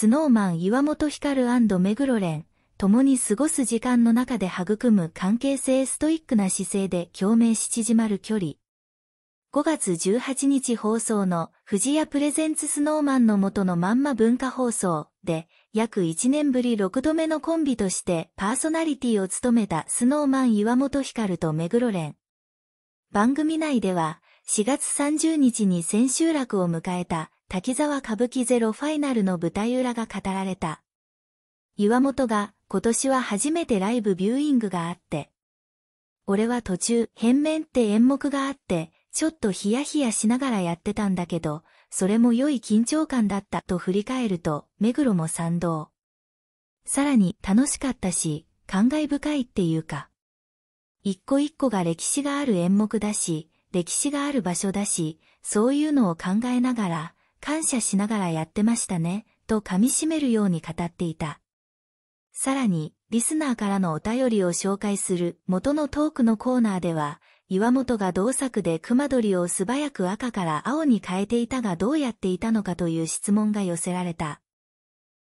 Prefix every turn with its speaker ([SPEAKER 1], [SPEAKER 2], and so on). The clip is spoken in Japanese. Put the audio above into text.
[SPEAKER 1] スノーマン岩本光目黒蓮、共に過ごす時間の中で育む関係性ストイックな姿勢で共鳴し縮まる距離。5月18日放送の藤屋プレゼンツスノーマンの元のまんま文化放送で約1年ぶり6度目のコンビとしてパーソナリティを務めたスノーマン岩本光と目黒蓮。番組内では4月30日に千秋楽を迎えた滝沢歌舞伎ゼロファイナルの舞台裏が語られた。岩本が今年は初めてライブビューイングがあって。俺は途中、変面って演目があって、ちょっとヒヤヒヤしながらやってたんだけど、それも良い緊張感だったと振り返ると、目黒も賛同。さらに楽しかったし、感慨深いっていうか。一個一個が歴史がある演目だし、歴史がある場所だし、そういうのを考えながら、感謝しながらやってましたね、と噛み締めるように語っていた。さらに、リスナーからのお便りを紹介する元のトークのコーナーでは、岩本が同作で熊鳥を素早く赤から青に変えていたがどうやっていたのかという質問が寄せられた。